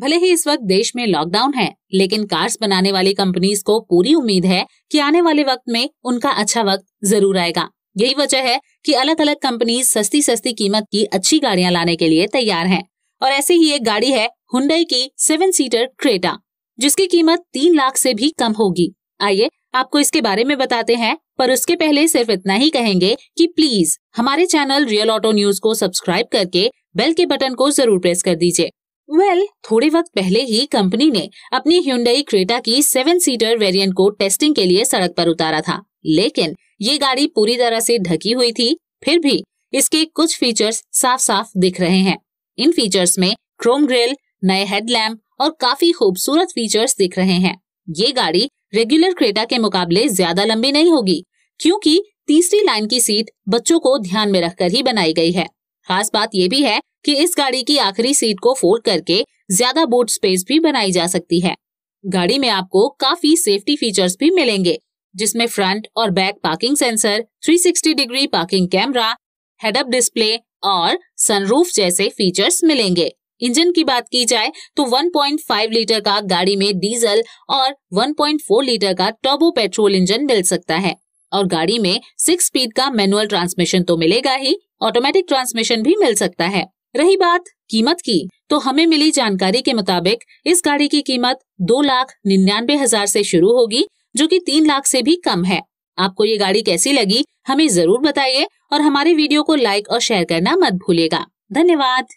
भले ही इस वक्त देश में लॉकडाउन है लेकिन कार्स बनाने वाली कंपनीज को पूरी उम्मीद है कि आने वाले वक्त में उनका अच्छा वक्त जरूर आएगा यही वजह है कि अलग अलग कंपनीज सस्ती सस्ती कीमत की अच्छी गाड़ियां लाने के लिए तैयार हैं और ऐसी ही एक गाड़ी है हुंडई की सेवन सीटर क्रेटा जिसकी कीमत तीन लाख से भी कम होगी आइए आपको इसके बारे में बताते हैं पर उसके पहले सिर्फ इतना ही कहेंगे कि प्लीज हमारे चैनल रियल ऑटो न्यूज को सब्सक्राइब करके बेल के बटन को जरूर प्रेस कर दीजिए वेल well, थोड़े वक्त पहले ही कंपनी ने अपनी ह्यूंडई क्रेटा की सेवन सीटर वेरिएंट को टेस्टिंग के लिए सड़क पर उतारा था लेकिन ये गाड़ी पूरी तरह से ढकी हुई थी फिर भी इसके कुछ फीचर्स साफ साफ दिख रहे हैं इन फीचर्स में क्रोम ग्रिल नए हेडलैम्प और काफी खूबसूरत फीचर्स दिख रहे हैं ये गाड़ी रेगुलर क्रेटा के मुकाबले ज्यादा लंबी नहीं होगी क्योंकि तीसरी लाइन की सीट बच्चों को ध्यान में रखकर ही बनाई गई है खास बात यह भी है कि इस गाड़ी की आखिरी सीट को फोल्ड करके ज्यादा बूट स्पेस भी बनाई जा सकती है गाड़ी में आपको काफी सेफ्टी फीचर्स भी मिलेंगे जिसमें फ्रंट और back parking sensor 360 degree parking camera head up display और सनरूफ जैसे फीचर्स मिलेंगे इंजन की बात की जाए तो 1.5 लीटर का गाड़ी में डीजल और 1.4 लीटर का टर्बो पेट्रोल इंजन मिल सकता है और गाड़ी में सिक्स स्पीड का मैनुअल ट्रांसमिशन तो मिलेगा ही ऑटोमेटिक ट्रांसमिशन भी मिल सकता है रही बात कीमत की तो हमें मिली जानकारी के मुताबिक इस गाड़ी की कीमत दो लाख निन्यानवे हजार ऐसी शुरू होगी जो कि तीन लाख से भी कम है आपको ये गाड़ी कैसी लगी हमें जरूर बताइए और हमारे वीडियो को लाइक और शेयर करना मत भूलिएगा धन्यवाद